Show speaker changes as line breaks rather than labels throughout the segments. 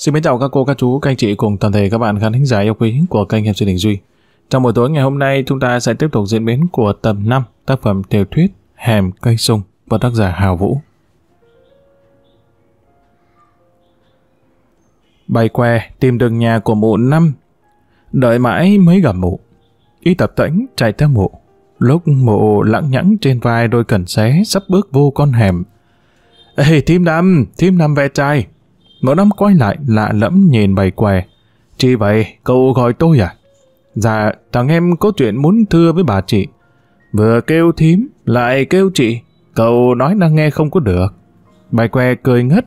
Xin mến chào các cô, các chú, các anh chị cùng toàn thể các bạn khán thính giả yêu quý của kênh sư Đình Duy. Trong buổi tối ngày hôm nay, chúng ta sẽ tiếp tục diễn biến của tập 5 tác phẩm tiểu thuyết Hẻm Cây Sung của tác giả Hào Vũ. Bay que tìm đường nhà của mụ năm, đợi mãi mới gặp mụ. Y tập tĩnh chạy theo mụ. Lúc mụ lặng nhẵng trên vai đôi cẩn xé sắp bước vô con hẻm. Ê, thím năm, thím năm ve trai, Ngọn năm quay lại lạ lẫm nhìn bầy què. Chị vậy, cậu gọi tôi à? Dạ, thằng em có chuyện muốn thưa với bà chị. Vừa kêu thím, lại kêu chị. Cậu nói năng nghe không có được. bầy que cười ngất.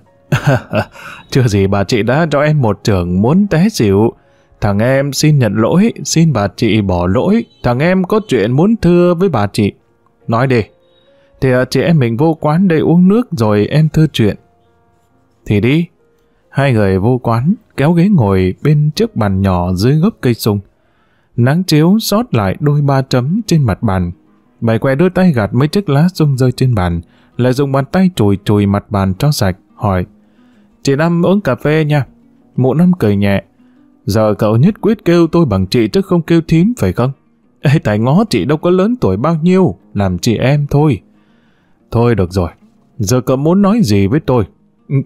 Chưa gì bà chị đã cho em một trưởng muốn té xỉu. Thằng em xin nhận lỗi, xin bà chị bỏ lỗi. Thằng em có chuyện muốn thưa với bà chị. Nói đi. Thì chị em mình vô quán đây uống nước rồi em thưa chuyện. Thì đi, Hai người vô quán, kéo ghế ngồi bên chiếc bàn nhỏ dưới gốc cây sung. Nắng chiếu sót lại đôi ba chấm trên mặt bàn. Bảy que đưa tay gạt mấy chiếc lá sung rơi trên bàn, lại dùng bàn tay chùi chùi mặt bàn cho sạch, hỏi. Chị Năm uống cà phê nha. Mụ Năm cười nhẹ. Giờ cậu nhất quyết kêu tôi bằng chị chứ không kêu thím phải không? Ê, tại ngó chị đâu có lớn tuổi bao nhiêu, làm chị em thôi. Thôi được rồi, giờ cậu muốn nói gì với tôi?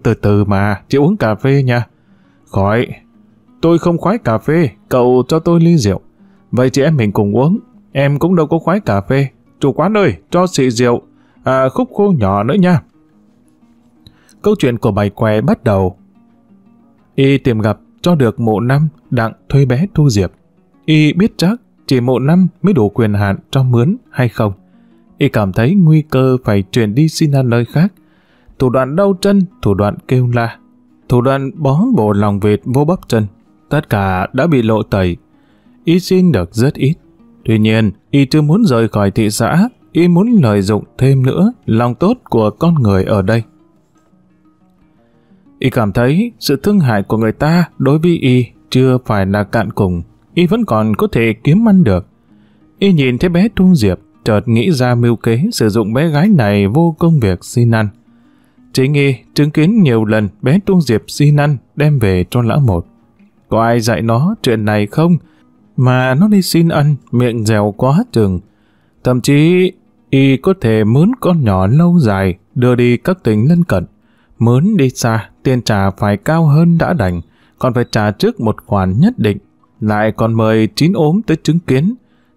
Từ từ mà, chị uống cà phê nha. Khỏi, tôi không khoái cà phê, cậu cho tôi ly rượu. Vậy chị em mình cùng uống, em cũng đâu có khoái cà phê. Chủ quán ơi, cho xị rượu, à, khúc khô nhỏ nữa nha. Câu chuyện của bài què bắt đầu. Y tìm gặp cho được mộ năm đặng thuê bé Thu Diệp. Y biết chắc chỉ mộ năm mới đủ quyền hạn cho mướn hay không. Y cảm thấy nguy cơ phải chuyển đi xin ăn nơi khác, thủ đoạn đau chân, thủ đoạn kêu la, thủ đoạn bó bộ lòng vịt vô bắp chân. Tất cả đã bị lộ tẩy. Y xin được rất ít. Tuy nhiên, y chưa muốn rời khỏi thị xã, y muốn lợi dụng thêm nữa lòng tốt của con người ở đây. Y cảm thấy sự thương hại của người ta đối với y chưa phải là cạn cùng, y vẫn còn có thể kiếm ăn được. Y nhìn thấy bé Thu Diệp, chợt nghĩ ra mưu kế sử dụng bé gái này vô công việc xin ăn. Chị Nghi chứng kiến nhiều lần bé Tuông Diệp xin ăn đem về cho lão một. Có ai dạy nó chuyện này không? Mà nó đi xin ăn, miệng dẻo quá chừng. Thậm chí, y có thể mướn con nhỏ lâu dài, đưa đi các tỉnh lân cận. Mướn đi xa, tiền trả phải cao hơn đã đành, còn phải trả trước một khoản nhất định. Lại còn mời chín ốm tới chứng kiến.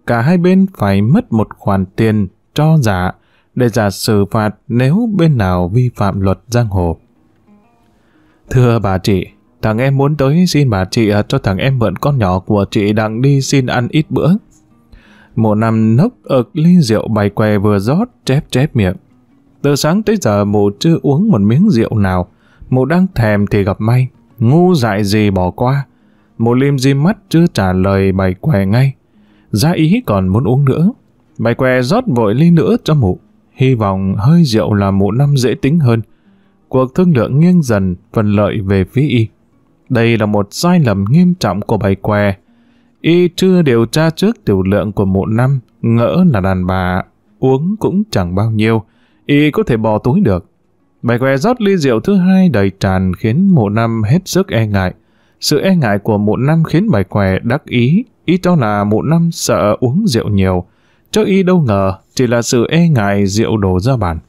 Cả hai bên phải mất một khoản tiền cho giả để giả xử phạt nếu bên nào vi phạm luật giang hồ. Thưa bà chị, thằng em muốn tới xin bà chị à, cho thằng em mượn con nhỏ của chị đang đi xin ăn ít bữa. một nằm nốc ực ly rượu bày què vừa rót chép chép miệng. Từ sáng tới giờ mụ chưa uống một miếng rượu nào, mụ đang thèm thì gặp may, ngu dại gì bỏ qua. Mụ lim di mắt chưa trả lời bày què ngay. Giá ý còn muốn uống nữa. Bày què rót vội ly nữa cho mụ hy vọng hơi rượu là mụ năm dễ tính hơn. Cuộc thương lượng nghiêng dần phần lợi về phía y. Đây là một sai lầm nghiêm trọng của bày què. Y chưa điều tra trước tiểu lượng của mụ năm, ngỡ là đàn bà, uống cũng chẳng bao nhiêu, y có thể bỏ túi được. Bày què rót ly rượu thứ hai đầy tràn khiến mụ năm hết sức e ngại. Sự e ngại của mụ năm khiến bày què đắc ý, Ý cho là mụ năm sợ uống rượu nhiều, cho y đâu ngờ, chỉ là sự e ngại rượu đổ ra bàn.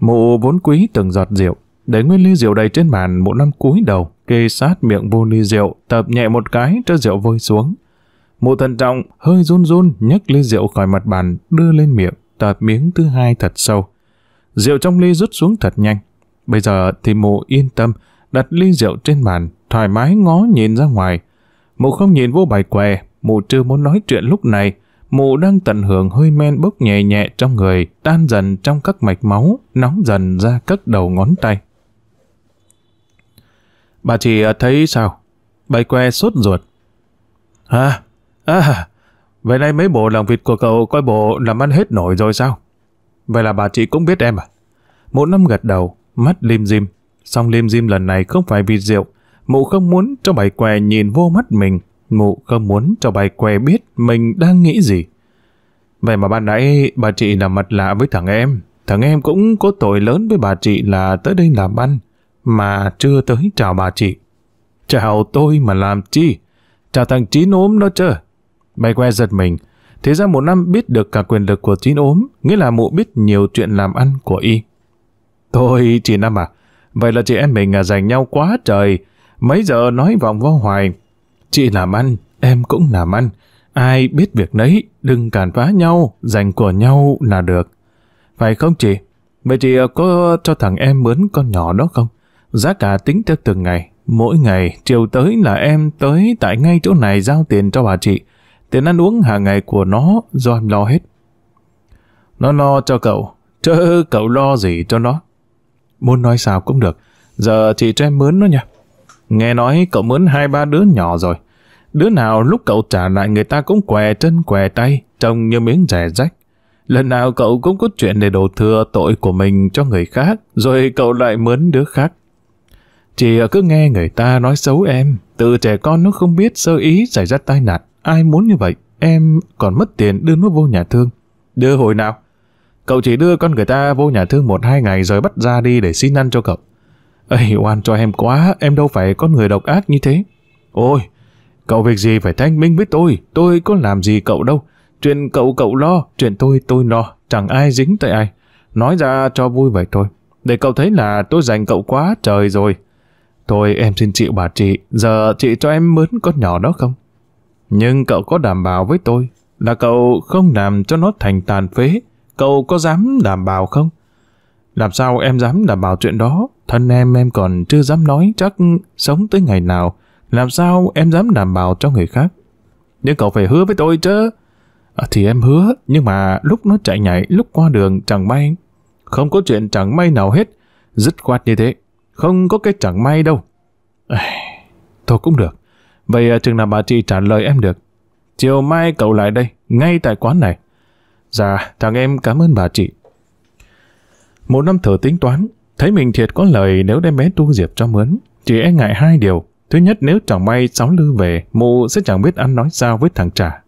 Mụ vốn quý từng giọt rượu, để nguyên ly rượu đầy trên bàn một năm cuối đầu, kê sát miệng vô ly rượu, tập nhẹ một cái cho rượu vơi xuống. Mụ thận trọng, hơi run run nhấc ly rượu khỏi mặt bàn, đưa lên miệng, tập miếng thứ hai thật sâu. Rượu trong ly rút xuống thật nhanh. Bây giờ thì mụ yên tâm, đặt ly rượu trên bàn, thoải mái ngó nhìn ra ngoài. Mụ không nhìn vô bài què, mụ chưa muốn nói chuyện lúc này, mụ đang tận hưởng hơi men bốc nhẹ nhẹ trong người, tan dần trong các mạch máu, nóng dần ra các đầu ngón tay. Bà chị thấy sao? Bày que sốt ruột. À, à, vậy nay mấy bộ lòng vịt của cậu coi bộ làm ăn hết nổi rồi sao? Vậy là bà chị cũng biết em à? Mụ năm gật đầu, mắt lim dim. Song lim dim lần này không phải vì rượu, mụ không muốn cho bảy què nhìn vô mắt mình Mụ không muốn cho bài què biết mình đang nghĩ gì. Vậy mà ban nãy bà chị làm mặt lạ với thằng em. Thằng em cũng có tội lớn với bà chị là tới đây làm ăn, mà chưa tới chào bà chị. Chào tôi mà làm chi? Chào thằng Chín ốm đó chứ. Bay que giật mình. Thế ra một năm biết được cả quyền lực của Chín ốm, nghĩa là mụ biết nhiều chuyện làm ăn của y. Thôi chị Năm à, vậy là chị em mình dành à, nhau quá trời. Mấy giờ nói vòng vo hoài, Chị làm ăn, em cũng làm ăn. Ai biết việc nấy, đừng cản phá nhau, dành của nhau là được. Phải không chị? Vậy chị có cho thằng em mướn con nhỏ đó không? Giá cả tính theo từng ngày. Mỗi ngày, chiều tới là em tới tại ngay chỗ này giao tiền cho bà chị. Tiền ăn uống hàng ngày của nó do em lo hết. Nó lo cho cậu, chứ cậu lo gì cho nó. Muốn nói sao cũng được. Giờ chị cho em mướn nó nha. Nghe nói cậu mướn hai ba đứa nhỏ rồi. Đứa nào lúc cậu trả lại người ta cũng què chân què tay, trông như miếng rẻ rách. Lần nào cậu cũng có chuyện để đổ thừa tội của mình cho người khác, rồi cậu lại mướn đứa khác. Chị cứ nghe người ta nói xấu em, từ trẻ con nó không biết sơ ý xảy ra tai nạn, ai muốn như vậy, em còn mất tiền đưa nó vô nhà thương. Đưa hồi nào? Cậu chỉ đưa con người ta vô nhà thương một hai ngày rồi bắt ra đi để xin ăn cho cậu. Ây, oan cho em quá, em đâu phải con người độc ác như thế. Ôi, cậu việc gì phải thanh minh với tôi, tôi có làm gì cậu đâu. Chuyện cậu cậu lo, chuyện tôi tôi lo, chẳng ai dính tại ai. Nói ra cho vui vậy thôi, để cậu thấy là tôi dành cậu quá trời rồi. Thôi em xin chịu bà chị, giờ chị cho em mướn con nhỏ đó không? Nhưng cậu có đảm bảo với tôi là cậu không làm cho nó thành tàn phế, cậu có dám đảm bảo không? Làm sao em dám đảm bảo chuyện đó? Thân em em còn chưa dám nói chắc sống tới ngày nào. Làm sao em dám đảm bảo cho người khác? Nhưng cậu phải hứa với tôi chứ. À, thì em hứa, nhưng mà lúc nó chạy nhảy, lúc qua đường chẳng may. Không có chuyện chẳng may nào hết. Dứt khoát như thế. Không có cái chẳng may đâu. À, thôi cũng được. Vậy à, chừng nào bà chị trả lời em được. Chiều mai cậu lại đây, ngay tại quán này. Dạ, thằng em cảm ơn bà chị. Một năm thở tính toán, thấy mình thiệt có lời nếu đem bé Tu Diệp cho mướn. Chỉ e ngại hai điều. Thứ nhất nếu chẳng may cháu lư về, mụ sẽ chẳng biết ăn nói sao với thằng trả.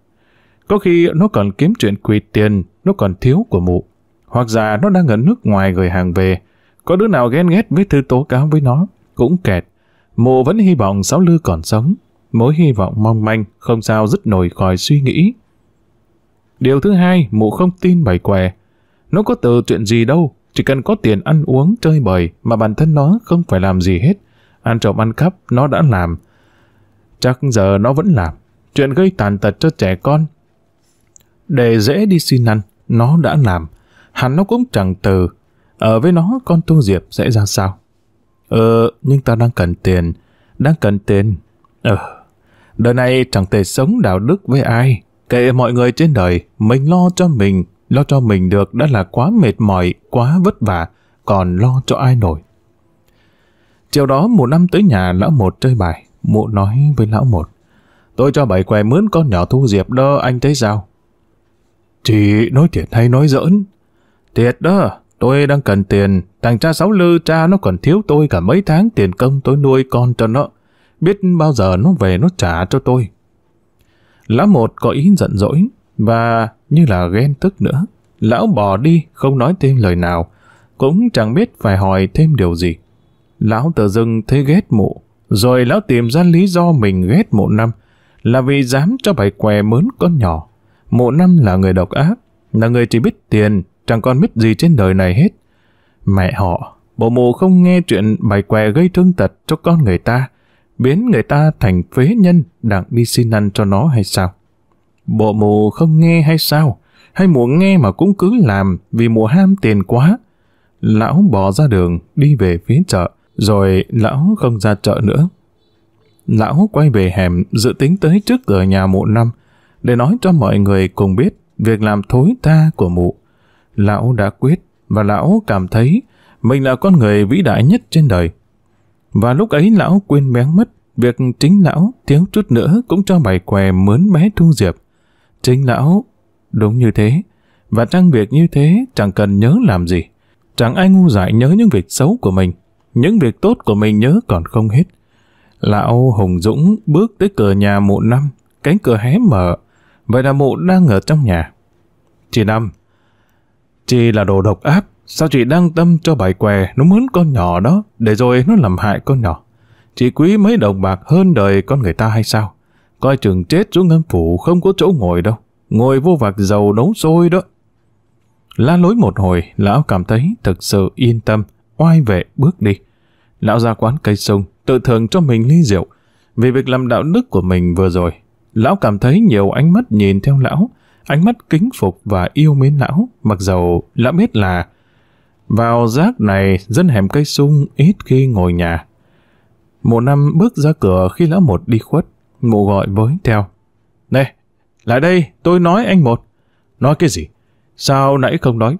Có khi nó còn kiếm chuyện quỳ tiền, nó còn thiếu của mụ. Hoặc già nó đang ở nước ngoài gửi hàng về. Có đứa nào ghen ghét với thư tố cáo với nó, cũng kẹt. Mụ vẫn hy vọng sáu lư còn sống. Mối hy vọng mong manh, không sao dứt nổi khỏi suy nghĩ. Điều thứ hai, mụ không tin bày què. Nó có từ chuyện gì đâu, chỉ cần có tiền ăn uống, chơi bời mà bản thân nó không phải làm gì hết. Ăn trộm ăn cắp nó đã làm. Chắc giờ nó vẫn làm. Chuyện gây tàn tật cho trẻ con. Để dễ đi xin ăn, nó đã làm. Hẳn nó cũng chẳng từ. Ở với nó con Tu Diệp sẽ ra sao? Ờ, nhưng ta đang cần tiền. Đang cần tiền. Ờ, đời này chẳng thể sống đạo đức với ai. Kệ mọi người trên đời, mình lo cho mình, Lo cho mình được đã là quá mệt mỏi, quá vất vả, còn lo cho ai nổi. Chiều đó mụ năm tới nhà lão một chơi bài, mụ nói với lão một. Tôi cho bảy què mướn con nhỏ thu diệp đó, anh thấy sao? Chị nói thiệt hay nói giỡn? Thiệt đó, tôi đang cần tiền, thằng cha sáu lư cha nó còn thiếu tôi cả mấy tháng tiền công tôi nuôi con cho nó. Biết bao giờ nó về nó trả cho tôi. Lão một có ý giận dỗi, và như là ghen tức nữa. Lão bỏ đi, không nói thêm lời nào, cũng chẳng biết phải hỏi thêm điều gì. Lão tự dưng thấy ghét mụ, rồi lão tìm ra lý do mình ghét mụ năm, là vì dám cho bày què mướn con nhỏ. Mụ năm là người độc ác, là người chỉ biết tiền, chẳng còn biết gì trên đời này hết. Mẹ họ, bộ mụ không nghe chuyện bày què gây thương tật cho con người ta, biến người ta thành phế nhân đặng đi xin ăn cho nó hay sao? Bộ mù không nghe hay sao? Hay mùa nghe mà cũng cứ làm vì mùa ham tiền quá. Lão bỏ ra đường, đi về phía chợ, rồi lão không ra chợ nữa. Lão quay về hẻm dự tính tới trước cửa nhà mụ năm để nói cho mọi người cùng biết việc làm thối tha của mụ. Lão đã quyết và lão cảm thấy mình là con người vĩ đại nhất trên đời. Và lúc ấy lão quên bén mất việc chính lão tiếng chút nữa cũng cho bài què mướn bé Thu Diệp. Chính lão, đúng như thế. Và trang việc như thế chẳng cần nhớ làm gì. Chẳng ai ngu dại nhớ những việc xấu của mình. Những việc tốt của mình nhớ còn không hết. Lão Hùng Dũng bước tới cửa nhà mụ năm, cánh cửa hé mở. Vậy là mụ đang ở trong nhà. Chị Năm, chị là đồ độc áp. Sao chị đang tâm cho bài què nó mướn con nhỏ đó, để rồi nó làm hại con nhỏ? Chị quý mấy đồng bạc hơn đời con người ta hay sao? Coi chừng chết xuống ngâm phủ không có chỗ ngồi đâu. Ngồi vô vạc dầu nấu sôi đó. La lối một hồi, lão cảm thấy thực sự yên tâm, oai vệ bước đi. Lão ra quán cây sung, tự thường cho mình ly rượu. Vì việc làm đạo đức của mình vừa rồi, lão cảm thấy nhiều ánh mắt nhìn theo lão, ánh mắt kính phục và yêu mến lão, mặc dầu lão biết là vào giác này dân hẻm cây sung ít khi ngồi nhà. Một năm bước ra cửa khi lão một đi khuất, Mụ gọi với theo. Nè, lại đây, tôi nói anh một. Nói cái gì? Sao nãy không nói?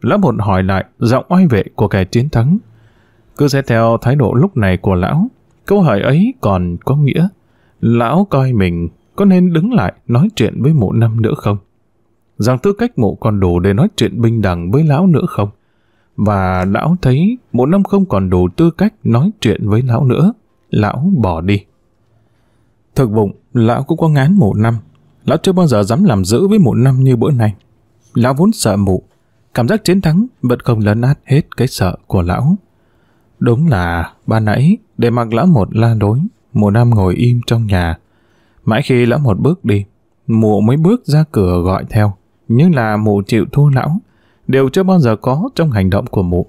Lão một hỏi lại, giọng oai vệ của kẻ chiến thắng. Cứ xét theo thái độ lúc này của lão, câu hỏi ấy còn có nghĩa. Lão coi mình có nên đứng lại nói chuyện với mụ năm nữa không? Rằng tư cách mụ còn đủ để nói chuyện bình đẳng với lão nữa không? Và lão thấy mụ năm không còn đủ tư cách nói chuyện với lão nữa. Lão bỏ đi. Thực bụng, lão cũng có ngán mụ năm. Lão chưa bao giờ dám làm dữ với mụ năm như bữa nay. Lão vốn sợ mụ. Cảm giác chiến thắng vẫn không lấn át hết cái sợ của lão. Đúng là ba nãy để mặc lão một la đối, mụ năm ngồi im trong nhà. Mãi khi lão một bước đi, mụ mới bước ra cửa gọi theo. Nhưng là mụ chịu thua lão, đều chưa bao giờ có trong hành động của mụ.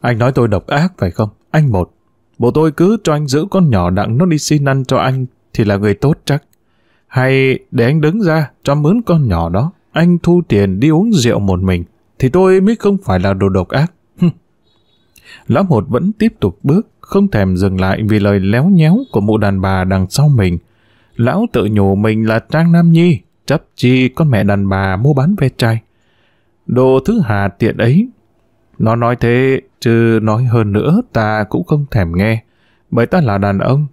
Anh nói tôi độc ác phải không? Anh một, bộ tôi cứ cho anh giữ con nhỏ đặng nó đi xin ăn cho anh thì là người tốt chắc. Hay để anh đứng ra cho mướn con nhỏ đó, anh thu tiền đi uống rượu một mình, thì tôi mới không phải là đồ độc ác. Lão một vẫn tiếp tục bước, không thèm dừng lại vì lời léo nhéo của mụ đàn bà đằng sau mình. Lão tự nhủ mình là Trang Nam Nhi, chấp chi con mẹ đàn bà mua bán ve chai. Đồ thứ hà tiện ấy nó nói thế, chứ nói hơn nữa ta cũng không thèm nghe, bởi ta là đàn ông.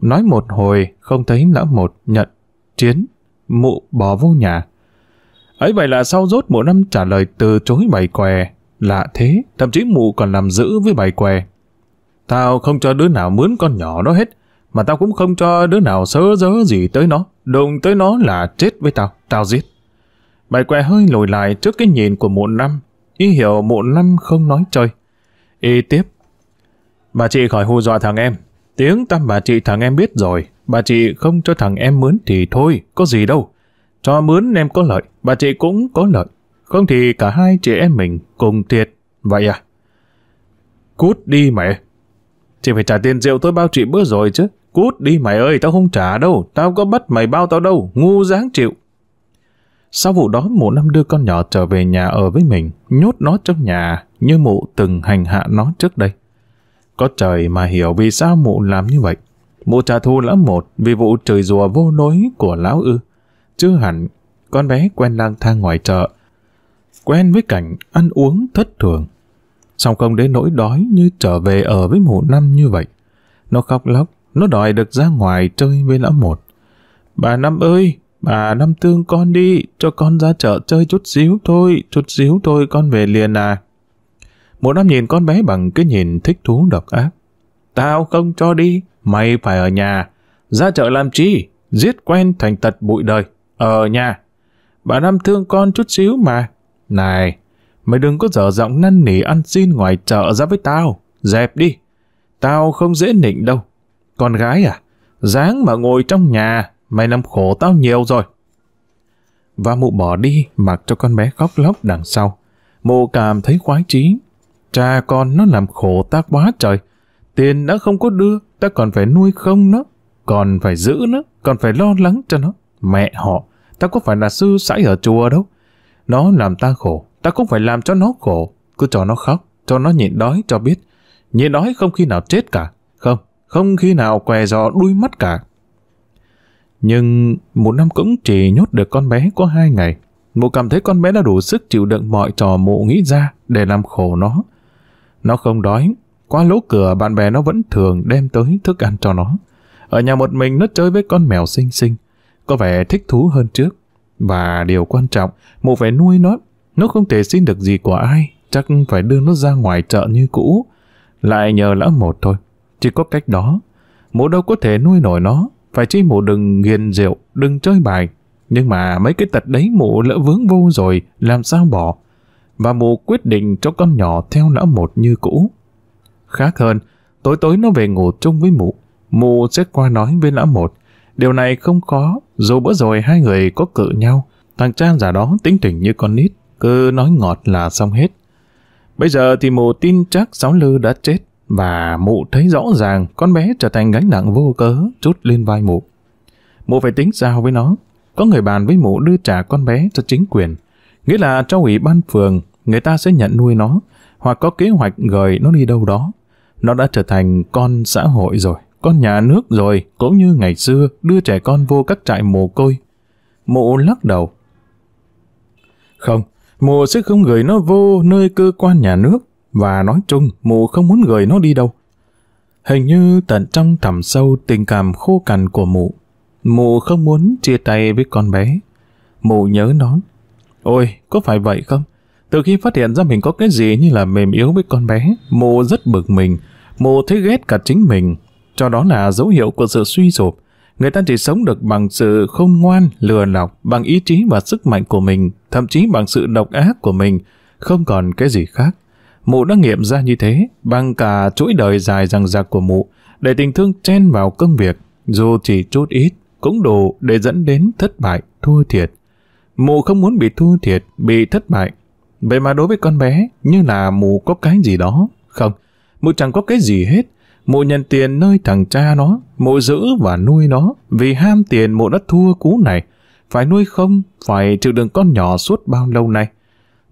Nói một hồi, không thấy lão một nhận, chiến, mụ bỏ vô nhà. Ấy vậy là sau rốt một năm trả lời từ chối bày què, lạ thế, thậm chí mụ còn làm giữ với bày què. Tao không cho đứa nào mướn con nhỏ đó hết, mà tao cũng không cho đứa nào sớ dớ gì tới nó, đụng tới nó là chết với tao, tao giết. Bài què hơi lùi lại trước cái nhìn của mụ năm, ý hiểu mụ năm không nói chơi. Y tiếp. Bà chị khỏi hù dọa thằng em. Tiếng tâm bà chị thằng em biết rồi. Bà chị không cho thằng em mướn thì thôi, có gì đâu. Cho mướn em có lợi, bà chị cũng có lợi. Không thì cả hai chị em mình cùng thiệt. Vậy à? Cút đi mẹ. Chị phải trả tiền rượu tôi bao chị bữa rồi chứ. Cút đi mày ơi, tao không trả đâu. Tao có bắt mày bao tao đâu. Ngu dáng chịu. Sau vụ đó mụ năm đưa con nhỏ trở về nhà ở với mình, nhốt nó trong nhà như mụ từng hành hạ nó trước đây. Có trời mà hiểu vì sao mụ làm như vậy. Mụ trả thù lão một vì vụ trời rùa vô lối của lão ư. Chứ hẳn, con bé quen lang thang ngoài chợ, quen với cảnh ăn uống thất thường. Xong không đến nỗi đói như trở về ở với mụ năm như vậy. Nó khóc lóc, nó đòi được ra ngoài chơi với lão một. Bà Năm ơi, Bà Năm thương con đi, cho con ra chợ chơi chút xíu thôi, chút xíu thôi con về liền à. Mụ Năm nhìn con bé bằng cái nhìn thích thú độc ác. Tao không cho đi, mày phải ở nhà. Ra chợ làm chi? Giết quen thành tật bụi đời. Ở nhà. Bà Năm thương con chút xíu mà. Này, mày đừng có dở giọng năn nỉ ăn xin ngoài chợ ra với tao. Dẹp đi. Tao không dễ nịnh đâu. Con gái à? Dáng mà ngồi trong nhà, mấy năm khổ tao nhiều rồi. Và mụ bỏ đi mặc cho con bé khóc lóc đằng sau. Mụ cảm thấy khoái chí. Cha con nó làm khổ ta quá trời. Tiền đã không có đưa, ta còn phải nuôi không nó, còn phải giữ nó, còn phải lo lắng cho nó. Mẹ họ, ta có phải là sư sãi ở chùa đâu. Nó làm ta khổ, ta cũng phải làm cho nó khổ. Cứ cho nó khóc, cho nó nhịn đói cho biết. Nhịn đói không khi nào chết cả. Không, không khi nào què giò đuôi mắt cả. Nhưng một năm cũng chỉ nhốt được con bé có hai ngày. Mụ cảm thấy con bé đã đủ sức chịu đựng mọi trò mụ nghĩ ra để làm khổ nó. Nó không đói, qua lỗ cửa bạn bè nó vẫn thường đem tới thức ăn cho nó. Ở nhà một mình nó chơi với con mèo xinh xinh, có vẻ thích thú hơn trước. Và điều quan trọng, mụ phải nuôi nó, nó không thể xin được gì của ai, chắc phải đưa nó ra ngoài chợ như cũ. Lại nhờ lão một thôi, chỉ có cách đó. Mụ đâu có thể nuôi nổi nó, phải chi mụ đừng nghiền rượu, đừng chơi bài. Nhưng mà mấy cái tật đấy mụ lỡ vướng vô rồi, làm sao bỏ. Và mụ quyết định cho con nhỏ theo lão một như cũ. Khác hơn, tối tối nó về ngủ chung với mụ. Mụ sẽ qua nói với lão một. Điều này không khó, dù bữa rồi hai người có cự nhau. Thằng cha giả đó tính tình như con nít, cứ nói ngọt là xong hết. Bây giờ thì mụ tin chắc Sáu Lư đã chết, và mụ thấy rõ ràng con bé trở thành gánh nặng vô cớ chút lên vai mụ. Mụ phải tính sao với nó? Có người bàn với mụ đưa trả con bé cho chính quyền, nghĩa là cho ủy ban phường người ta sẽ nhận nuôi nó hoặc có kế hoạch gửi nó đi đâu đó. Nó đã trở thành con xã hội rồi, con nhà nước rồi, cũng như ngày xưa đưa trẻ con vô các trại mồ côi. Mụ lắc đầu. Không, mụ sẽ không gửi nó vô nơi cơ quan nhà nước và nói chung mụ không muốn gửi nó đi đâu. Hình như tận trong thẳm sâu tình cảm khô cằn của mụ, mụ không muốn chia tay với con bé. Mụ nhớ nó. Ôi, có phải vậy không? Từ khi phát hiện ra mình có cái gì như là mềm yếu với con bé, mụ rất bực mình, mụ thấy ghét cả chính mình, cho đó là dấu hiệu của sự suy sụp. Người ta chỉ sống được bằng sự không ngoan, lừa lọc, bằng ý chí và sức mạnh của mình, thậm chí bằng sự độc ác của mình, không còn cái gì khác. Mụ đã nghiệm ra như thế, bằng cả chuỗi đời dài rằng rạc của mụ, để tình thương chen vào công việc, dù chỉ chút ít, cũng đủ để dẫn đến thất bại, thua thiệt. Mụ không muốn bị thua thiệt, bị thất bại. Vậy mà đối với con bé, như là mụ có cái gì đó. Không, mụ chẳng có cái gì hết. Mụ nhận tiền nơi thằng cha nó, mụ giữ và nuôi nó, vì ham tiền mụ đã thua cú này. Phải nuôi không, phải chịu đựng con nhỏ suốt bao lâu nay.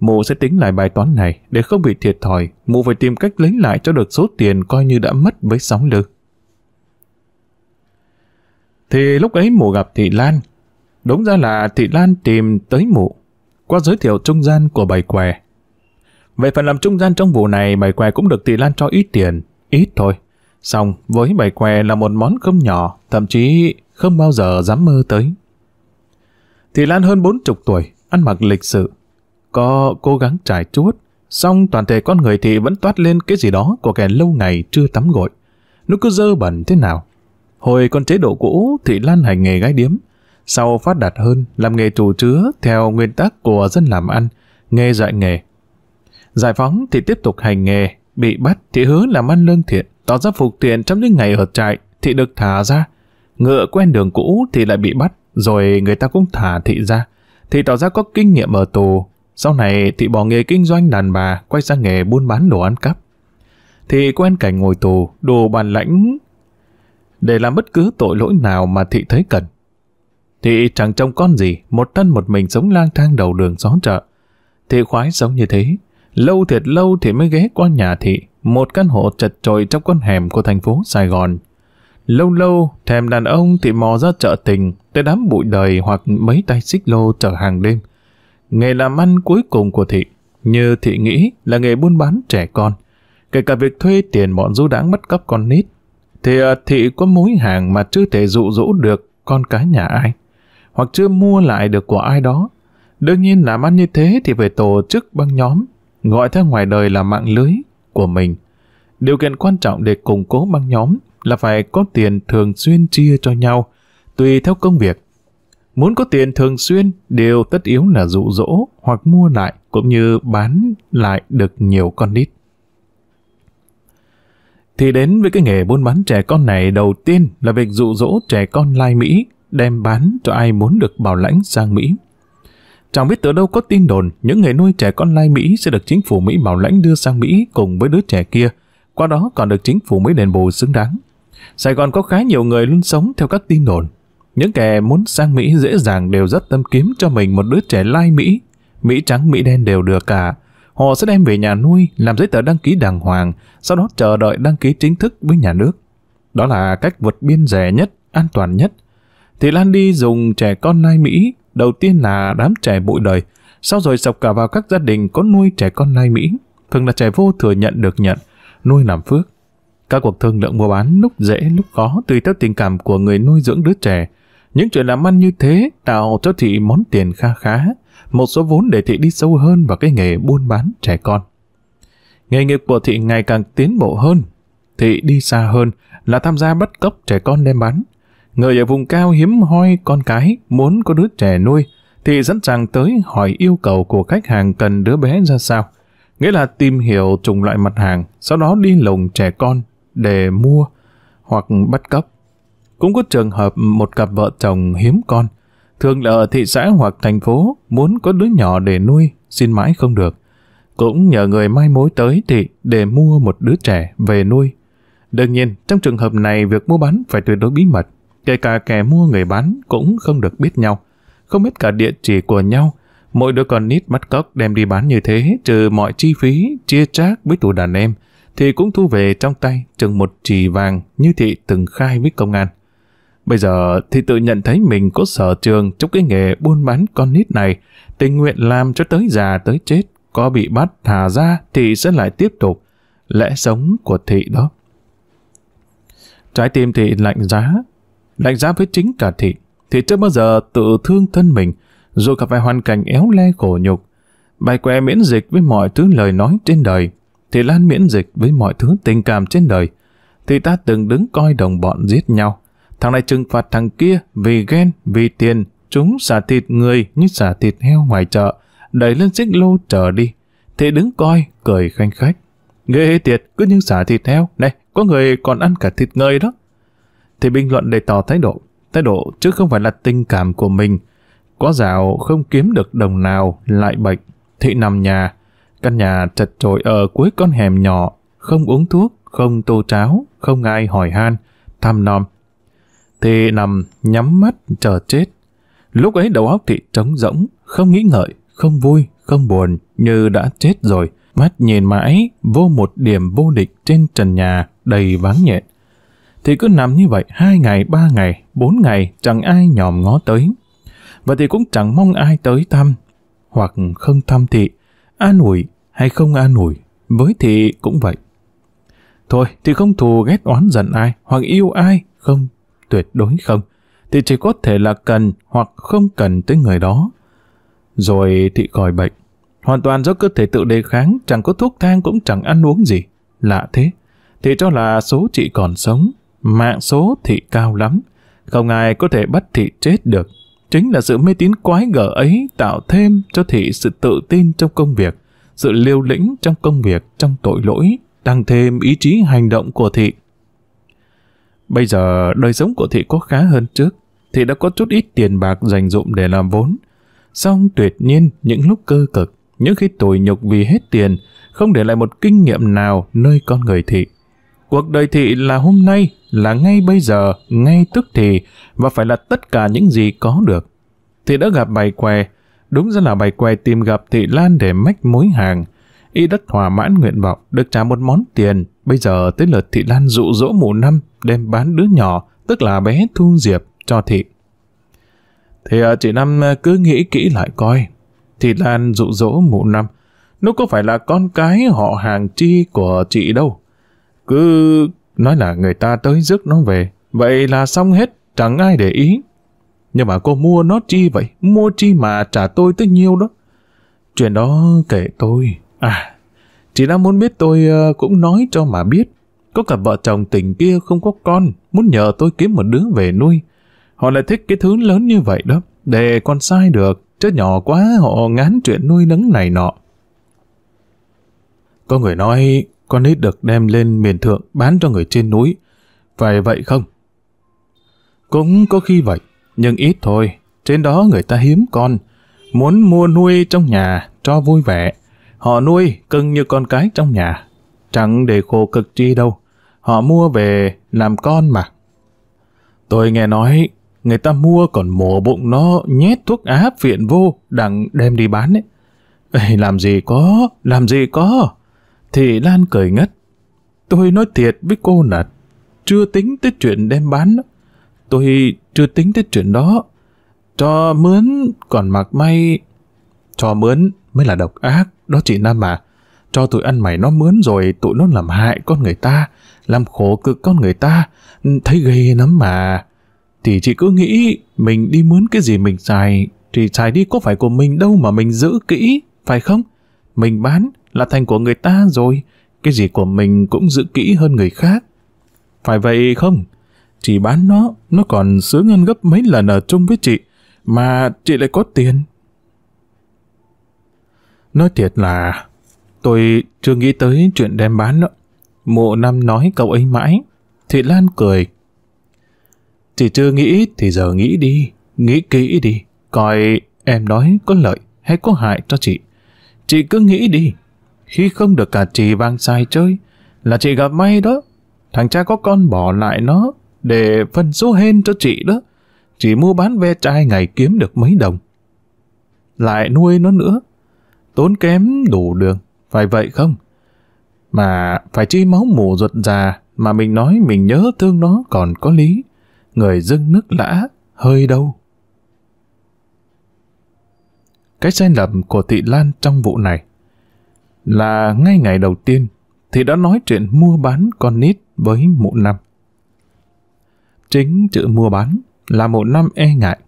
Mụ sẽ tính lại bài toán này, để không bị thiệt thòi, mụ phải tìm cách lấy lại cho được số tiền coi như đã mất với sóng lưng. Thì lúc ấy mụ gặp Thị Lan. Đúng ra là Thị Lan tìm tới mụ, qua giới thiệu trung gian của bài què. Về phần làm trung gian trong vụ này, bài què cũng được Thị Lan cho ít tiền, ít thôi. Xong, với bài què là một món không nhỏ, thậm chí không bao giờ dám mơ tới. Thị Lan hơn 40 tuổi, ăn mặc lịch sự, có cố gắng trải chuốt, song toàn thể con người thì vẫn toát lên cái gì đó của kẻ lâu ngày chưa tắm gội. Nó cứ dơ bẩn thế nào. Hồi còn chế độ cũ, thì lan hành nghề gái điếm. Sau phát đạt hơn, làm nghề chủ chứa theo nguyên tắc của dân làm ăn, nghề dạy nghề. Giải phóng thì tiếp tục hành nghề, bị bắt thì hứa làm ăn lương thiện, tỏ ra phục thiện trong những ngày ở trại thì được thả ra. Ngựa quen đường cũ thì lại bị bắt, rồi người ta cũng thả thị ra. thì tỏ ra có kinh nghiệm ở tù, sau này Thị bỏ nghề kinh doanh đàn bà, quay sang nghề buôn bán đồ ăn cắp. thì quen cảnh ngồi tù, đồ bàn lãnh để làm bất cứ tội lỗi nào mà Thị thấy cần. Thị chẳng trông con gì, một thân một mình sống lang thang đầu đường gió chợ. Thị khoái sống như thế, lâu thiệt lâu thì mới ghé qua nhà Thị, một căn hộ chật chội trong con hẻm của thành phố Sài Gòn. Lâu lâu, thèm đàn ông thì mò ra chợ tình, tới đám bụi đời hoặc mấy tay xích lô chở hàng đêm, Nghề làm ăn cuối cùng của thị, như thị nghĩ là nghề buôn bán trẻ con. Kể cả việc thuê tiền bọn du đáng bắt cóc con nít, thì à, thị có mối hàng mà chưa thể dụ dỗ được con cái nhà ai, hoặc chưa mua lại được của ai đó. Đương nhiên làm ăn như thế thì phải tổ chức băng nhóm, gọi theo ngoài đời là mạng lưới của mình. Điều kiện quan trọng để củng cố băng nhóm là phải có tiền thường xuyên chia cho nhau, tùy theo công việc. Muốn có tiền thường xuyên, điều tất yếu là dụ dỗ hoặc mua lại cũng như bán lại được nhiều con nít. Thì đến với cái nghề buôn bán trẻ con này đầu tiên là việc dụ dỗ trẻ con lai Mỹ đem bán cho ai muốn được bảo lãnh sang Mỹ. Chẳng biết từ đâu có tin đồn những người nuôi trẻ con lai Mỹ sẽ được chính phủ Mỹ bảo lãnh đưa sang Mỹ cùng với đứa trẻ kia, qua đó còn được chính phủ Mỹ đền bù xứng đáng. Sài Gòn có khá nhiều người luôn sống theo các tin đồn, những kẻ muốn sang Mỹ dễ dàng đều rất tâm kiếm cho mình một đứa trẻ lai Mỹ. Mỹ trắng, Mỹ đen đều được cả. Họ sẽ đem về nhà nuôi, làm giấy tờ đăng ký đàng hoàng, sau đó chờ đợi đăng ký chính thức với nhà nước. Đó là cách vượt biên rẻ nhất, an toàn nhất. Thì Lan đi dùng trẻ con lai Mỹ, đầu tiên là đám trẻ bụi đời, sau rồi sọc cả vào các gia đình có nuôi trẻ con lai Mỹ, thường là trẻ vô thừa nhận được nhận, nuôi làm phước. Các cuộc thương lượng mua bán lúc dễ lúc khó tùy theo tình cảm của người nuôi dưỡng đứa trẻ, những chuyện làm ăn như thế tạo cho thị món tiền kha khá, một số vốn để thị đi sâu hơn vào cái nghề buôn bán trẻ con. Nghề nghiệp của thị ngày càng tiến bộ hơn, thị đi xa hơn là tham gia bắt cóc trẻ con đem bán. Người ở vùng cao hiếm hoi con cái, muốn có đứa trẻ nuôi, thì sẵn sàng tới hỏi yêu cầu của khách hàng cần đứa bé ra sao. Nghĩa là tìm hiểu chủng loại mặt hàng, sau đó đi lồng trẻ con để mua hoặc bắt cóc. Cũng có trường hợp một cặp vợ chồng hiếm con, thường là ở thị xã hoặc thành phố, muốn có đứa nhỏ để nuôi, xin mãi không được. Cũng nhờ người mai mối tới thị để mua một đứa trẻ về nuôi. Đương nhiên, trong trường hợp này việc mua bán phải tuyệt đối bí mật, kể cả kẻ mua người bán cũng không được biết nhau, không biết cả địa chỉ của nhau. Mỗi đứa con nít bắt cóc đem đi bán như thế, trừ mọi chi phí, chia trác với tù đàn em, thì cũng thu về trong tay chừng một chỉ vàng như thị từng khai với công an. Bây giờ thì tự nhận thấy mình có sở trường trong cái nghề buôn bán con nít này, tình nguyện làm cho tới già tới chết, có bị bắt thả ra thì sẽ lại tiếp tục. Lẽ sống của thị đó. Trái tim thị lạnh giá, lạnh giá với chính cả thị. Thị chưa bao giờ tự thương thân mình, dù gặp phải hoàn cảnh éo le khổ nhục. Bài què miễn dịch với mọi thứ lời nói trên đời, thị lan miễn dịch với mọi thứ tình cảm trên đời. Thị ta từng đứng coi đồng bọn giết nhau, Thằng này trừng phạt thằng kia vì ghen, vì tiền. Chúng xả thịt người như xả thịt heo ngoài chợ. Đẩy lên xích lô chở đi. Thế đứng coi, cười khanh khách. Ghê tiệt, cứ như xả thịt heo. Này, có người còn ăn cả thịt người đó. Thì bình luận để tỏ thái độ. Thái độ chứ không phải là tình cảm của mình. Có rào không kiếm được đồng nào, lại bệnh. Thị nằm nhà. Căn nhà chật trội ở cuối con hẻm nhỏ. Không uống thuốc, không tô cháo, không ai hỏi han, thăm nom thì nằm nhắm mắt chờ chết. Lúc ấy đầu óc thị trống rỗng, không nghĩ ngợi, không vui, không buồn như đã chết rồi. Mắt nhìn mãi, vô một điểm vô địch trên trần nhà đầy vắng nhẹ. Thì cứ nằm như vậy hai ngày, ba ngày, bốn ngày chẳng ai nhòm ngó tới. Và thì cũng chẳng mong ai tới thăm, hoặc không thăm thị, an ủi hay không an ủi, với thị cũng vậy. Thôi thì không thù ghét oán giận ai, hoặc yêu ai, không tuyệt đối không, thì chỉ có thể là cần hoặc không cần tới người đó. Rồi thị khỏi bệnh, hoàn toàn do cơ thể tự đề kháng, chẳng có thuốc thang cũng chẳng ăn uống gì. Lạ thế, thì cho là số chị còn sống, mạng số thị cao lắm, không ai có thể bắt thị chết được. Chính là sự mê tín quái gở ấy tạo thêm cho thị sự tự tin trong công việc, sự liều lĩnh trong công việc, trong tội lỗi, tăng thêm ý chí hành động của thị. Bây giờ đời sống của thị có khá hơn trước, thị đã có chút ít tiền bạc dành dụm để làm vốn. Song tuyệt nhiên những lúc cơ cực, những khi tồi nhục vì hết tiền, không để lại một kinh nghiệm nào nơi con người thị. Cuộc đời thị là hôm nay, là ngay bây giờ, ngay tức thì, và phải là tất cả những gì có được. Thị đã gặp bài què, đúng ra là bài què tìm gặp thị Lan để mách mối hàng, y đất thỏa mãn nguyện vọng, được trả một món tiền. Bây giờ tới lượt thị Lan dụ dỗ mụ năm, đem bán đứa nhỏ, tức là bé Thu Diệp, cho thị. Thì à, chị Năm à, cứ nghĩ kỹ lại coi. Thị Lan dụ dỗ mụ năm, nó có phải là con cái họ hàng chi của chị đâu. Cứ nói là người ta tới rước nó về, vậy là xong hết, chẳng ai để ý. Nhưng mà cô mua nó chi vậy? Mua chi mà trả tôi tới nhiêu đó? Chuyện đó kể tôi, À, chị đã muốn biết tôi ờ, cũng nói cho mà biết. Có cả vợ chồng tình kia không có con, muốn nhờ tôi kiếm một đứa về nuôi. Họ lại thích cái thứ lớn như vậy đó, để con sai được, chứ nhỏ quá họ ngán chuyện nuôi nấng này nọ. Có người nói con nít được đem lên miền thượng bán cho người trên núi. Phải vậy không? Cũng có khi vậy, nhưng ít thôi. Trên đó người ta hiếm con, muốn mua nuôi trong nhà cho vui vẻ. Họ nuôi cưng như con cái trong nhà, chẳng để khổ cực chi đâu. Họ mua về làm con mà. Tôi nghe nói người ta mua còn mổ bụng nó nhét thuốc áp viện vô đặng đem đi bán ấy. Ê, làm gì có, làm gì có. Thì Lan cười ngất. Tôi nói thiệt với cô là chưa tính tới chuyện đem bán. Tôi chưa tính tới chuyện đó. Cho mướn còn mặc may. Cho mướn mới là độc ác. Đó chị Nam mà, cho tụi ăn mày nó mướn rồi tụi nó làm hại con người ta, làm khổ cực con người ta, ừ, thấy ghê lắm mà. Thì chị cứ nghĩ mình đi mướn cái gì mình xài, thì xài đi có phải của mình đâu mà mình giữ kỹ, phải không? Mình bán là thành của người ta rồi, cái gì của mình cũng giữ kỹ hơn người khác. Phải vậy không? Chị bán nó, nó còn sướng hơn gấp mấy lần ở chung với chị, mà chị lại có tiền, Nói thiệt là tôi chưa nghĩ tới chuyện đem bán đó. Mộ năm nói cậu ấy mãi. Thì Lan cười. Chỉ chưa nghĩ thì giờ nghĩ đi. Nghĩ kỹ đi. Coi em nói có lợi hay có hại cho chị. Chị cứ nghĩ đi. Khi không được cả chị vang sai chơi là chị gặp may đó. Thằng cha có con bỏ lại nó để phân số hên cho chị đó. Chị mua bán ve chai ngày kiếm được mấy đồng. Lại nuôi nó nữa tốn kém đủ đường, phải vậy không? Mà phải chi máu mù ruột già mà mình nói mình nhớ thương nó còn có lý. Người dưng nước lã, hơi đâu. Cái sai lầm của thị Lan trong vụ này là ngay ngày đầu tiên thì đã nói chuyện mua bán con nít với mụ năm. Chính chữ mua bán là mụ năm e ngại.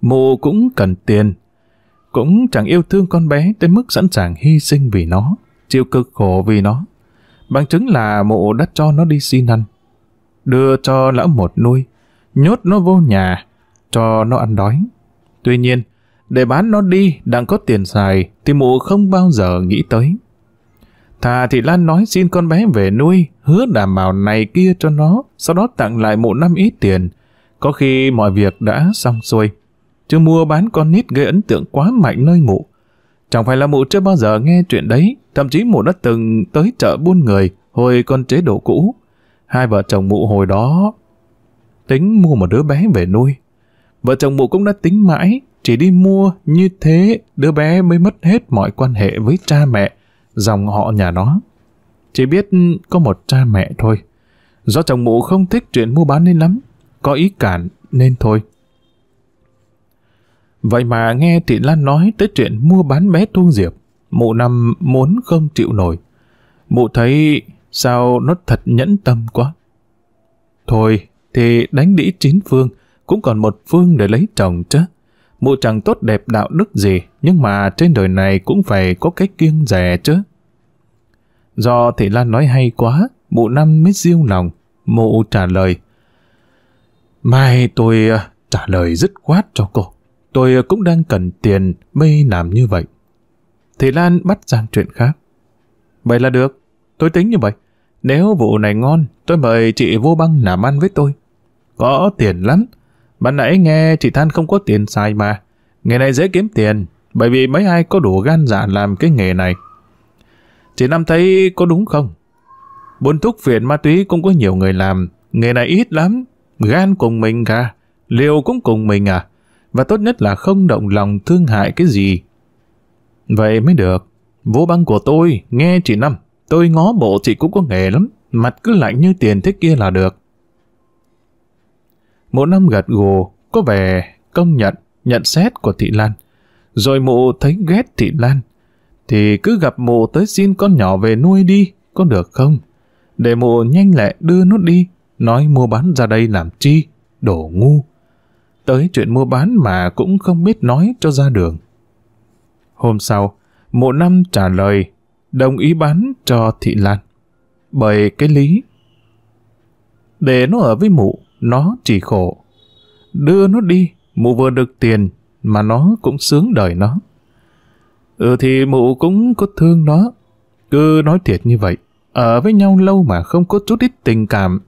Mụ cũng cần tiền cũng chẳng yêu thương con bé tới mức sẵn sàng hy sinh vì nó, chịu cực khổ vì nó. Bằng chứng là mụ đã cho nó đi xin ăn, đưa cho lão một nuôi, nhốt nó vô nhà, cho nó ăn đói. Tuy nhiên, để bán nó đi đang có tiền xài thì mụ không bao giờ nghĩ tới. Thà thì Lan nói xin con bé về nuôi, hứa đảm bảo này kia cho nó, sau đó tặng lại mụ năm ít tiền. Có khi mọi việc đã xong xuôi chứ mua bán con nít gây ấn tượng quá mạnh nơi mụ. Chẳng phải là mụ chưa bao giờ nghe chuyện đấy, thậm chí mụ đã từng tới chợ buôn người hồi con chế độ cũ. Hai vợ chồng mụ hồi đó tính mua một đứa bé về nuôi. Vợ chồng mụ cũng đã tính mãi, chỉ đi mua như thế đứa bé mới mất hết mọi quan hệ với cha mẹ, dòng họ nhà nó. Chỉ biết có một cha mẹ thôi. Do chồng mụ không thích chuyện mua bán nên lắm, có ý cản nên thôi. Vậy mà nghe thị Lan nói tới chuyện mua bán bé Tuông Diệp, mụ năm muốn không chịu nổi. Mụ thấy sao nó thật nhẫn tâm quá. Thôi, thì đánh đĩ chín phương, cũng còn một phương để lấy chồng chứ. Mụ chẳng tốt đẹp đạo đức gì, nhưng mà trên đời này cũng phải có cái kiêng rẻ chứ. Do thị Lan nói hay quá, mụ năm mới riêu lòng. Mụ trả lời. Mai tôi à, trả lời dứt khoát cho cô. Tôi cũng đang cần tiền mới làm như vậy. Thì Lan bắt sang chuyện khác. Vậy là được. Tôi tính như vậy. Nếu vụ này ngon, tôi mời chị vô băng làm ăn với tôi. Có tiền lắm. Bạn nãy nghe chị Than không có tiền xài mà. Nghề này dễ kiếm tiền, bởi vì mấy ai có đủ gan dạ làm cái nghề này. Chị Năm thấy có đúng không? Buôn thuốc phiện ma túy cũng có nhiều người làm, nghề này ít lắm, gan cùng mình cả, liều cũng cùng mình à và tốt nhất là không động lòng thương hại cái gì. Vậy mới được. Vô băng của tôi, nghe chị Năm, tôi ngó bộ chị cũng có nghề lắm, mặt cứ lạnh như tiền thế kia là được. Mụ Năm gật gù, có vẻ công nhận, nhận xét của thị Lan. Rồi mụ thấy ghét thị Lan, thì cứ gặp mụ tới xin con nhỏ về nuôi đi, có được không? Để mụ nhanh lẹ đưa nó đi, nói mua bán ra đây làm chi, đổ ngu tới chuyện mua bán mà cũng không biết nói cho ra đường. Hôm sau, mộ năm trả lời, đồng ý bán cho thị Lan. Bởi cái lý, để nó ở với mụ, nó chỉ khổ. Đưa nó đi, mụ vừa được tiền, mà nó cũng sướng đời nó. Ừ thì mụ cũng có thương nó. Cứ nói thiệt như vậy, ở với nhau lâu mà không có chút ít tình cảm,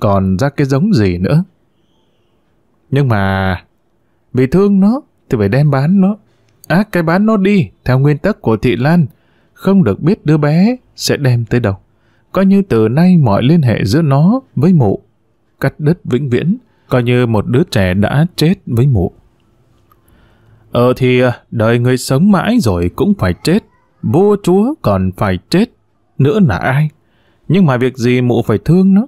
còn ra cái giống gì nữa. Nhưng mà... Vì thương nó, thì phải đem bán nó. Ác cái bán nó đi, theo nguyên tắc của Thị Lan. Không được biết đứa bé sẽ đem tới đâu. Coi như từ nay mọi liên hệ giữa nó với mụ. Cắt đứt vĩnh viễn, coi như một đứa trẻ đã chết với mụ. Ờ thì à, đời người sống mãi rồi cũng phải chết. Vua chúa còn phải chết. Nữa là ai? Nhưng mà việc gì mụ phải thương nó?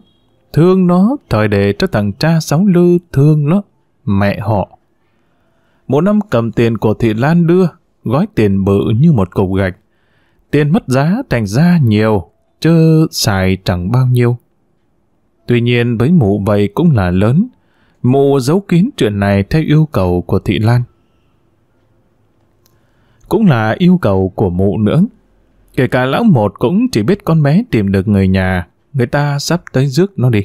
Thương nó, thời để cho thằng cha sáu lư thương nó mẹ họ. Một năm cầm tiền của thị Lan đưa, gói tiền bự như một cục gạch. Tiền mất giá thành ra nhiều, chứ xài chẳng bao nhiêu. Tuy nhiên với mụ vậy cũng là lớn, mụ giấu kín chuyện này theo yêu cầu của thị Lan. Cũng là yêu cầu của mụ nữa. Kể cả lão một cũng chỉ biết con bé tìm được người nhà, người ta sắp tới rước nó đi.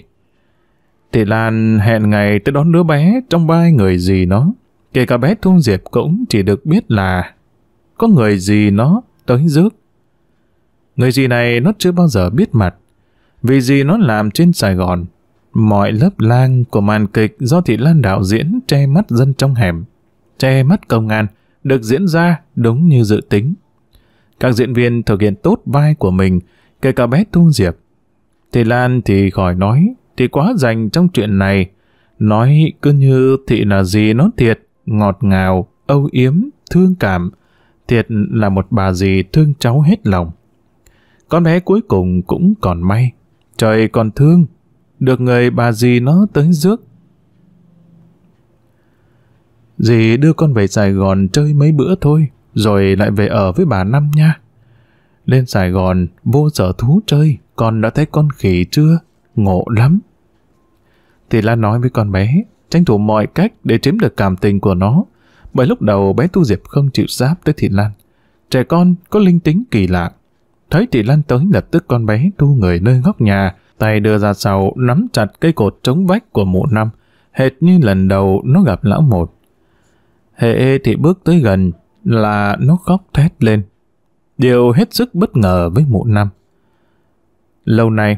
Thì Lan hẹn ngày tới đón đứa bé trong vai người gì nó. Kể cả bé Thu Diệp cũng chỉ được biết là có người gì nó tới rước. Người gì này nó chưa bao giờ biết mặt. Vì gì nó làm trên Sài Gòn, mọi lớp lang của màn kịch do Thị Lan đạo diễn che mắt dân trong hẻm, che mắt công an, được diễn ra đúng như dự tính. Các diễn viên thực hiện tốt vai của mình, kể cả bé Thu Diệp. Thị Lan thì khỏi nói, thì quá dành trong chuyện này. Nói cứ như thị là gì nó thiệt, ngọt ngào, âu yếm, thương cảm. Thiệt là một bà gì thương cháu hết lòng. Con bé cuối cùng cũng còn may. Trời còn thương, được người bà gì nó tới rước. Dì đưa con về Sài Gòn chơi mấy bữa thôi, rồi lại về ở với bà Năm nha. Lên Sài Gòn, vô sở thú chơi, con đã thấy con khỉ chưa? ngộ lắm. Thì Lan nói với con bé, tranh thủ mọi cách để chiếm được cảm tình của nó. Bởi lúc đầu bé Tu Diệp không chịu giáp tới Thị Lan. Trẻ con có linh tính kỳ lạ. Thấy Thị Lan tới lập tức con bé tu người nơi góc nhà, tay đưa ra sau nắm chặt cây cột chống vách của mụ năm, hệt như lần đầu nó gặp lão một. Hệ thì bước tới gần là nó khóc thét lên. Điều hết sức bất ngờ với mụ năm. Lâu nay,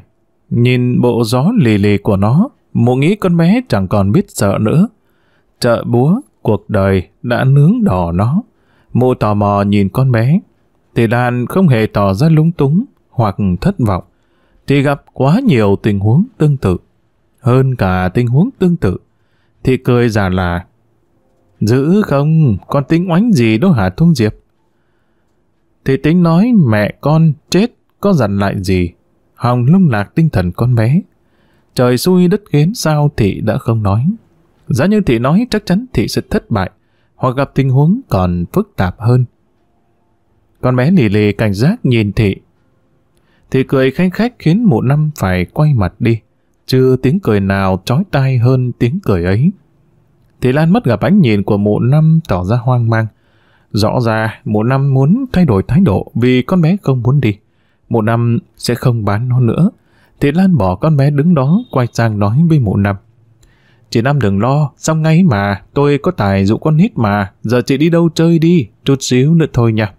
Nhìn bộ gió lì lì của nó, mụ nghĩ con bé chẳng còn biết sợ nữa. Chợ búa, cuộc đời đã nướng đỏ nó. Mụ tò mò nhìn con bé. Thì Lan không hề tỏ ra lúng túng hoặc thất vọng. Thì gặp quá nhiều tình huống tương tự. Hơn cả tình huống tương tự. Thì cười giả là giữ không, con tính oánh gì đâu hả Thuông Diệp? Thì tính nói mẹ con chết có dặn lại gì hòng lung lạc tinh thần con bé. Trời xui đất khiến sao thị đã không nói. Giá như thị nói chắc chắn thị sẽ thất bại, hoặc gặp tình huống còn phức tạp hơn. Con bé lì lì cảnh giác nhìn thị. Thị cười khanh khách khiến mụ năm phải quay mặt đi. Chưa tiếng cười nào trói tai hơn tiếng cười ấy. Thị Lan mất gặp ánh nhìn của mụ năm tỏ ra hoang mang. Rõ ràng mụ năm muốn thay đổi thái độ vì con bé không muốn đi. Mụ Năm sẽ không bán nó nữa. Thì Lan bỏ con bé đứng đó quay sang nói với mụ Năm. Chị Năm đừng lo, xong ngay mà, tôi có tài dụ con hít mà, giờ chị đi đâu chơi đi, chút xíu nữa thôi nha.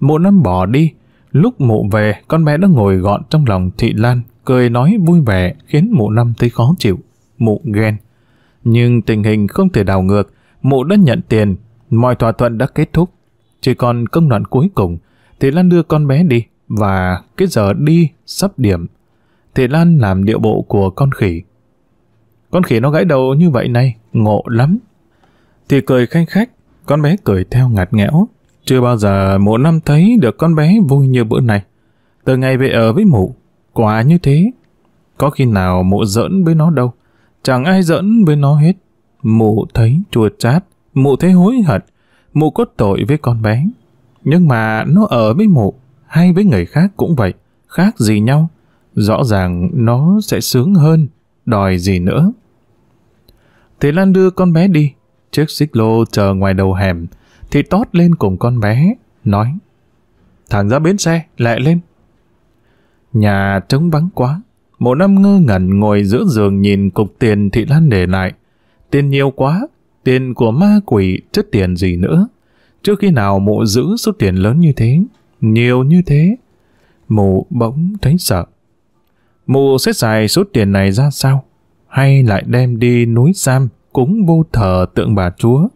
Mụ Năm bỏ đi, lúc mụ về con bé đã ngồi gọn trong lòng thị Lan, cười nói vui vẻ khiến mụ Năm thấy khó chịu, mụ ghen. Nhưng tình hình không thể đảo ngược, mụ đã nhận tiền, mọi thỏa thuận đã kết thúc. Chỉ còn công đoạn cuối cùng, thì Lan đưa con bé đi, và cái giờ đi sắp điểm. Thì Lan làm điệu bộ của con khỉ. Con khỉ nó gãi đầu như vậy này, ngộ lắm. Thì cười khanh khách, con bé cười theo ngạt nghẽo. Chưa bao giờ mỗi năm thấy được con bé vui như bữa này. Từ ngày về ở với mụ, quả như thế. Có khi nào mụ giỡn với nó đâu. Chẳng ai giỡn với nó hết. Mụ thấy chua chát, mụ thấy hối hận, mụ có tội với con bé. Nhưng mà nó ở với mụ, hay với người khác cũng vậy, khác gì nhau. Rõ ràng nó sẽ sướng hơn, đòi gì nữa. Thì Lan đưa con bé đi, chiếc xích lô chờ ngoài đầu hẻm, thì tót lên cùng con bé, nói. Thằng ra bến xe, lẹ lên. Nhà trống vắng quá, một năm ngơ ngẩn ngồi giữa giường nhìn cục tiền Thị Lan để lại. Tiền nhiều quá, tiền của ma quỷ, chất tiền gì nữa. Trước khi nào mụ giữ số tiền lớn như thế, nhiều như thế, mụ bỗng thấy sợ. Mụ sẽ xài số tiền này ra sao? Hay lại đem đi núi Sam cúng vô thờ tượng bà chúa?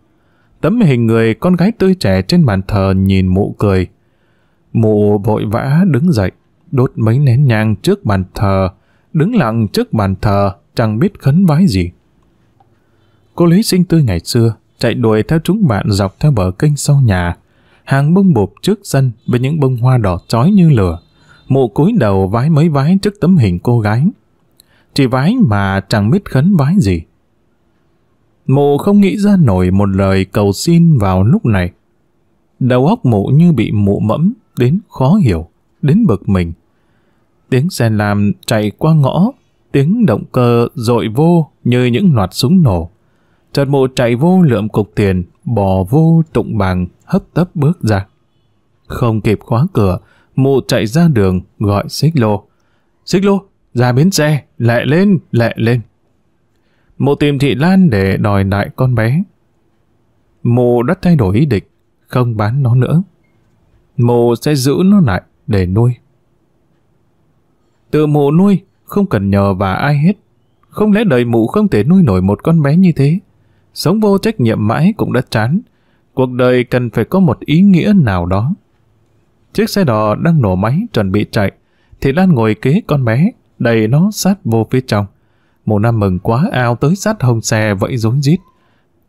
Tấm hình người con gái tươi trẻ trên bàn thờ nhìn mụ cười. Mụ vội vã đứng dậy, đốt mấy nén nhang trước bàn thờ, đứng lặng trước bàn thờ, chẳng biết khấn vái gì. Cô Lý sinh tươi ngày xưa, chạy đuổi theo chúng bạn dọc theo bờ kênh sau nhà. Hàng bông bụp trước sân với những bông hoa đỏ chói như lửa. Mụ cúi đầu vái mấy vái trước tấm hình cô gái. Chỉ vái mà chẳng biết khấn vái gì. Mụ không nghĩ ra nổi một lời cầu xin vào lúc này. Đầu óc mụ như bị mụ mẫm, đến khó hiểu, đến bực mình. Tiếng xe làm chạy qua ngõ, tiếng động cơ dội vô như những loạt súng nổ. Trần mộ chạy vô lượm cục tiền, bỏ vô tụng bằng, hấp tấp bước ra. Không kịp khóa cửa, mụ chạy ra đường gọi xích lô. Xích lô, ra bến xe, lẹ lên, lẹ lên. Mụ tìm thị Lan để đòi lại con bé. Mụ đã thay đổi ý định, không bán nó nữa. Mụ sẽ giữ nó lại để nuôi. Tự mụ nuôi, không cần nhờ và ai hết. Không lẽ đời mụ không thể nuôi nổi một con bé như thế? Sống vô trách nhiệm mãi cũng đã chán. Cuộc đời cần phải có một ý nghĩa nào đó. Chiếc xe đò đang nổ máy chuẩn bị chạy, thì Lan ngồi kế con bé, đầy nó sát vô phía trong. Mụ năm mừng quá ao tới sát hồng xe vẫy rối rít.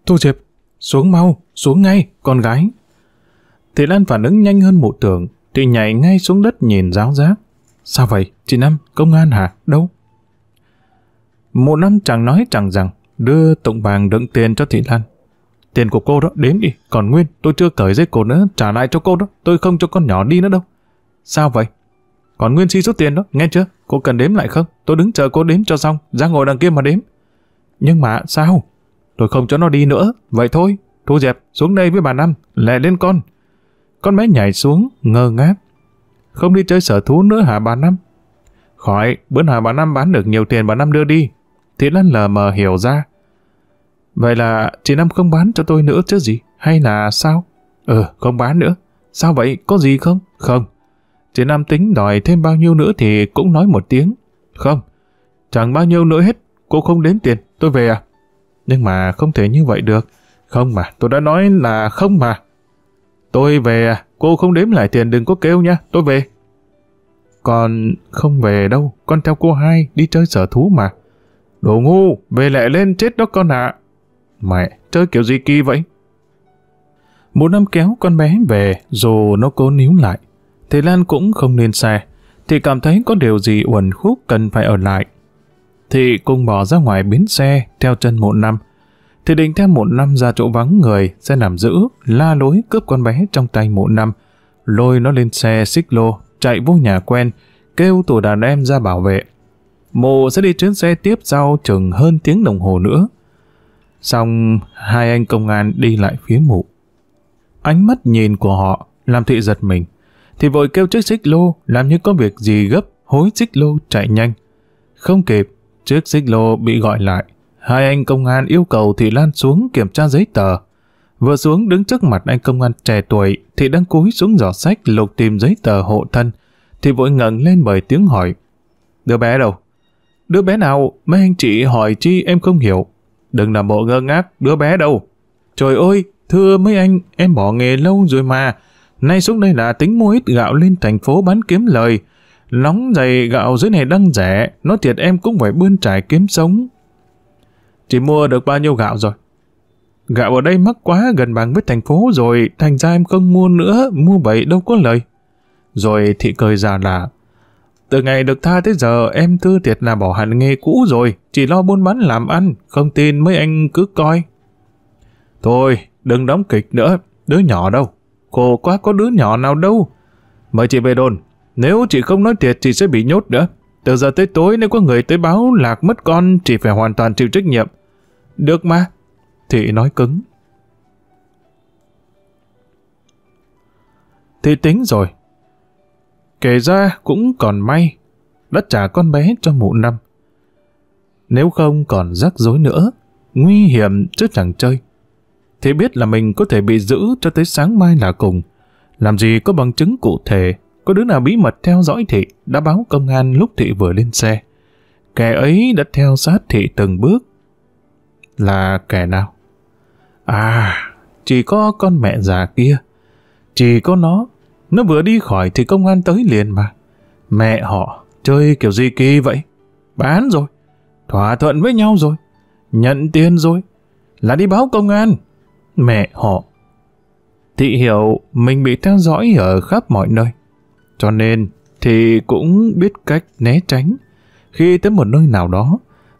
Thu Diệp, xuống mau, xuống ngay, con gái. Thì Lan phản ứng nhanh hơn mụ tưởng, thì nhảy ngay xuống đất nhìn ráo giác. Sao vậy, chị Năm, công an hả, đâu? Mụ Năm chẳng nói chẳng rằng, đưa tổng bàng đựng tiền cho thị Lan. Tiền của cô đó, đếm đi, còn nguyên, tôi chưa cởi giấy cô nữa, trả lại cho cô đó, tôi không cho con nhỏ đi nữa đâu. Sao vậy? Còn Nguyên xin số tiền đó, nghe chưa? Cô cần đếm lại không? Tôi đứng chờ cô đếm cho xong, ra ngồi đằng kia mà đếm. Nhưng mà sao? Tôi không cho nó đi nữa, vậy thôi. Thu dẹp, xuống đây với bà Năm, lẹ lên con. Con bé nhảy xuống, ngơ ngác. Không đi chơi sở thú nữa hả bà Năm? Khỏi, bữa nào bà Năm bán được nhiều tiền bà Năm đưa đi, thì Lan lờ mờ hiểu ra. Vậy là chị Năm không bán cho tôi nữa chứ gì? Hay là sao? Ừ, không bán nữa. Sao vậy? Có gì không? Không. Chị Năm tính đòi thêm bao nhiêu nữa thì cũng nói một tiếng. Không. Chẳng bao nhiêu nữa hết. Cô không đến tiền. Tôi về à? Nhưng mà không thể như vậy được. Không mà. Tôi đã nói là không mà. Tôi về à? Cô không đếm lại tiền đừng có kêu nha. Tôi về. Còn không về đâu. Con theo cô hai đi chơi sở thú mà. Đồ ngu, về lại lên chết đó con ạ. Mẹ, chơi kiểu gì kỳ vậy? Một năm kéo con bé về, dù nó cố níu lại. Thì Lan cũng không lên xe, thì cảm thấy có điều gì uẩn khúc cần phải ở lại. Thì cùng bỏ ra ngoài bến xe, theo chân một năm. Thì định theo một năm ra chỗ vắng người, sẽ làm giữ, la lối cướp con bé trong tay một năm. Lôi nó lên xe xích lô, chạy vô nhà quen, kêu tổ đàn em ra bảo vệ. Mộ sẽ đi chuyến xe tiếp sau chừng hơn tiếng đồng hồ nữa. Xong, hai anh công an đi lại phía mụ. Ánh mắt nhìn của họ làm thị giật mình. Thì vội kêu chiếc xích lô làm như có việc gì gấp hối xích lô chạy nhanh. Không kịp, chiếc xích lô bị gọi lại. Hai anh công an yêu cầu Thị Lan xuống kiểm tra giấy tờ. Vừa xuống đứng trước mặt anh công an trẻ tuổi thì đang cúi xuống giỏ sách lục tìm giấy tờ hộ thân. Thì vội ngẩng lên bởi tiếng hỏi. Đứa bé đâu? Đứa bé nào? Mấy anh chị hỏi chi em không hiểu. Đừng làm bộ ngơ ngác, đứa bé đâu. Trời ơi, thưa mấy anh, em bỏ nghề lâu rồi mà. Nay xuống đây là tính mua ít gạo lên thành phố bán kiếm lời. Nóng dày gạo dưới này đang rẻ, nói thiệt em cũng phải bươn trải kiếm sống. Chị mua được bao nhiêu gạo rồi? Gạo ở đây mắc quá gần bằng với thành phố rồi, thành ra em không mua nữa, mua vậy đâu có lời. Rồi thị cười già là, từ ngày được tha tới giờ em tư thiệt là bỏ hẳn nghề cũ rồi, chỉ lo buôn bán làm ăn, không tin mấy anh cứ coi. Thôi, đừng đóng kịch nữa, đứa nhỏ đâu, khổ quá có đứa nhỏ nào đâu. Mời chị về đồn, nếu chị không nói thiệt chị sẽ bị nhốt nữa. Từ giờ tới tối nếu có người tới báo lạc mất con chị phải hoàn toàn chịu trách nhiệm. Được mà, thị nói cứng. thị tính rồi, Kể ra cũng còn may, đã trả con bé cho mụ năm. Nếu không còn rắc rối nữa, nguy hiểm chứ chẳng chơi. Thì biết là mình có thể bị giữ cho tới sáng mai là cùng. Làm gì có bằng chứng cụ thể, có đứa nào bí mật theo dõi thị đã báo công an lúc thị vừa lên xe. Kẻ ấy đã theo sát thị từng bước. Là kẻ nào? À, chỉ có con mẹ già kia. Chỉ có nó nó vừa đi khỏi thì công an tới liền mà. Mẹ họ, chơi kiểu gì kỳ vậy? Bán rồi, thỏa thuận với nhau rồi, nhận tiền rồi, là đi báo công an. Mẹ họ. Thị hiểu mình bị theo dõi ở khắp mọi nơi. Cho nên thì cũng biết cách né tránh. Khi tới một nơi nào đó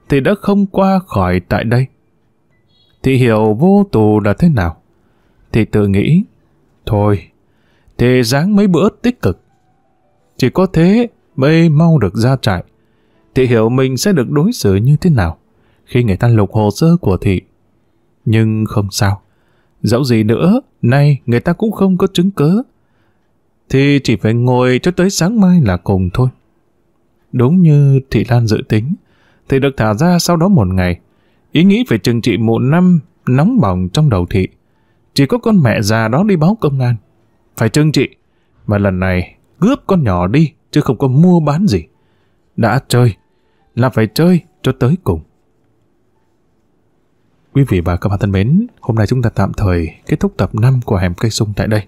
thì đã không qua khỏi tại đây. Thị hiểu vô tù là thế nào? Thị tự nghĩ, thôi, thề dáng mấy bữa tích cực. Chỉ có thế mới mau được ra trại. Thị hiểu mình sẽ được đối xử như thế nào khi người ta lục hồ sơ của thị. Nhưng không sao. Dẫu gì nữa, nay người ta cũng không có chứng cớ. Thì chỉ phải ngồi cho tới sáng mai là cùng thôi. Đúng như thị Lan dự tính, thì được thả ra sau đó một ngày. Ý nghĩ về trừng trị một năm nóng bỏng trong đầu thị. Chỉ có con mẹ già đó đi báo công an. Phải trưng trị, mà lần này cướp con nhỏ đi, chứ không có mua bán gì. Đã chơi, là phải chơi cho tới cùng. Quý vị và các bạn thân mến, hôm nay chúng ta tạm thời kết thúc tập 5 của Hẻm Cây Sung tại đây.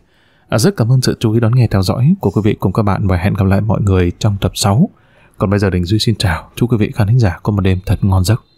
À, rất cảm ơn sự chú ý đón nghe theo dõi của quý vị cùng các bạn và hẹn gặp lại mọi người trong tập 6. Còn bây giờ Đình Duy xin chào, chúc quý vị khán thính giả có một đêm thật ngon giấc.